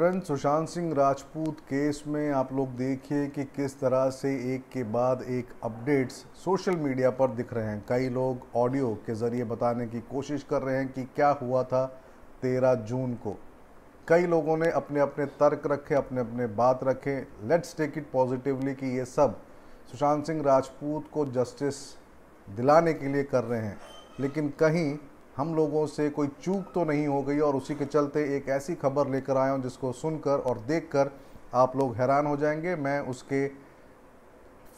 friend Sushant Singh Rajput case में आप लोग देखिए कि किस तरह से एक के बाद एक अपडेट्स सोशल मीडिया पर दिख रहे हैं कई लोग ऑडियो के ज़रिए बताने की कोशिश कर रहे हैं कि क्या हुआ था तेरह जून को कई लोगों ने अपने अपने तर्क रखे अपने अपने बात रखे लेट्स टेक इट पॉजिटिवली कि ये सब सुशांत सिंह राजपूत को जस्टिस दिलाने के लिए कर रहे हैं लेकिन कहीं हम लोगों से कोई चूक तो नहीं हो गई और उसी के चलते एक ऐसी खबर लेकर आया हूँ जिसको सुनकर और देखकर आप लोग हैरान हो जाएंगे मैं उसके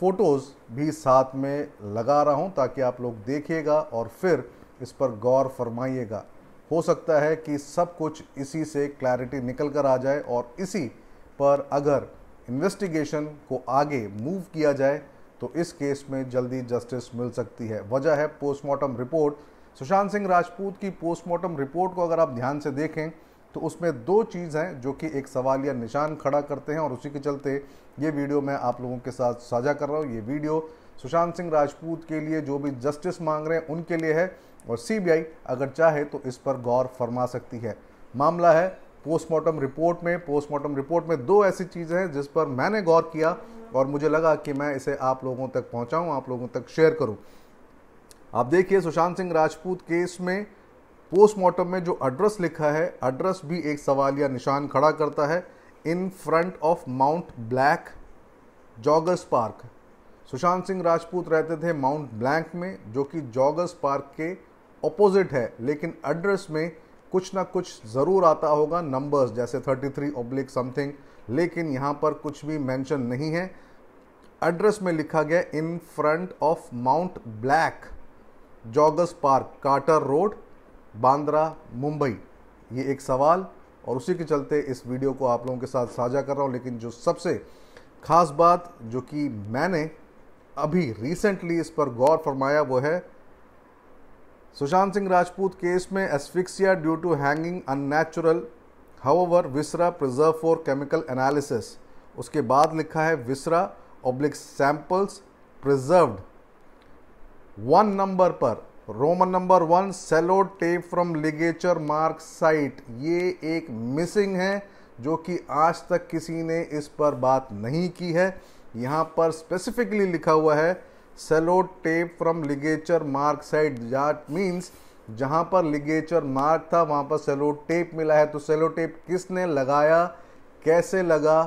फ़ोटोज़ भी साथ में लगा रहा हूँ ताकि आप लोग देखिएगा और फिर इस पर गौर फरमाइएगा हो सकता है कि सब कुछ इसी से क्लैरिटी निकल कर आ जाए और इसी पर अगर इन्वेस्टिगेशन को आगे मूव किया जाए तो इस केस में जल्दी जस्टिस मिल सकती है वजह है पोस्टमार्टम रिपोर्ट सुशांत सिंह राजपूत की पोस्टमार्टम रिपोर्ट को अगर आप ध्यान से देखें तो उसमें दो चीज़ हैं जो कि एक सवाल या निशान खड़ा करते हैं और उसी के चलते ये वीडियो मैं आप लोगों के साथ साझा कर रहा हूँ ये वीडियो सुशांत सिंह राजपूत के लिए जो भी जस्टिस मांग रहे हैं उनके लिए है और सीबीआई अगर चाहे तो इस पर गौर फरमा सकती है मामला है पोस्टमार्टम रिपोर्ट में पोस्टमार्टम रिपोर्ट में दो ऐसी चीज़ें हैं जिस पर मैंने गौर किया और मुझे लगा कि मैं इसे आप लोगों तक पहुँचाऊँ आप लोगों तक शेयर करूँ आप देखिए सुशांत सिंह राजपूत केस में पोस्टमार्टम में जो एड्रेस लिखा है एड्रेस भी एक सवाल या निशान खड़ा करता है in front of mount black joggers park Sushant Singh Rajput रहते थे माउंट ब्लैंक में जो कि जॉगर्स पार्क के ऑपोजिट है लेकिन एड्रेस में कुछ ना कुछ ज़रूर आता होगा नंबर्स जैसे 33 थ्री ओब्लिक समथिंग लेकिन यहाँ पर कुछ भी मेंशन नहीं है एड्रेस में लिखा गया in front of mount black joggers park carter road Bandra Mumbai ये एक सवाल और उसी के चलते इस वीडियो को आप लोगों के साथ साझा कर रहा हूँ लेकिन जो सबसे ख़ास बात जो कि मैंने अभी रिसेंटली इस पर गौर फरमाया वो है सुशांत सिंह राजपूत केस में asphyxia due to hanging unnatural however viscera preserve for chemical analysis उसके बाद लिखा है viscera oblique samples preserved one number पर roman number one cello tape from ligature mark site ये एक मिसिंग है जो कि आज तक किसी ने इस पर बात नहीं की है यहाँ पर स्पेसिफिकली लिखा हुआ है cello tape from ligature mark site that means जहाँ पर लिगेचर मार्क था वहाँ पर सेलो टेप मिला है तो सेलो टेप किसने लगाया कैसे लगा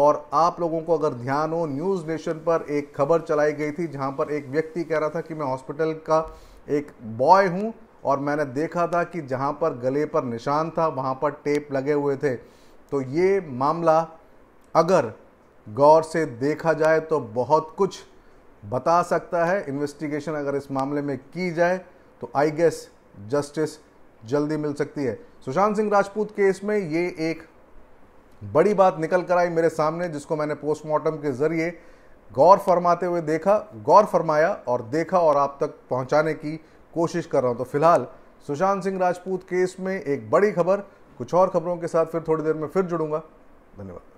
और आप लोगों को अगर ध्यान हो न्यूज़ नेशन पर एक खबर चलाई गई थी जहां पर एक व्यक्ति कह रहा था कि मैं हॉस्पिटल का एक बॉय हूं और मैंने देखा था कि जहां पर गले पर निशान था वहां पर टेप लगे हुए थे तो ये मामला अगर गौर से देखा जाए तो बहुत कुछ बता सकता है इन्वेस्टिगेशन अगर इस मामले में की जाए तो आई गेस जस्टिस जल्दी मिल सकती है सुशांत सिंह राजपूत केस में ये एक बड़ी बात निकल कर आई मेरे सामने जिसको मैंने पोस्टमार्टम के ज़रिए गौर फरमाते हुए देखा गौर फरमाया और देखा और आप तक पहुंचाने की कोशिश कर रहा हूं तो फिलहाल सुशांत सिंह राजपूत केस में एक बड़ी खबर कुछ और खबरों के साथ फिर थोड़ी देर में फिर जुड़ूंगा धन्यवाद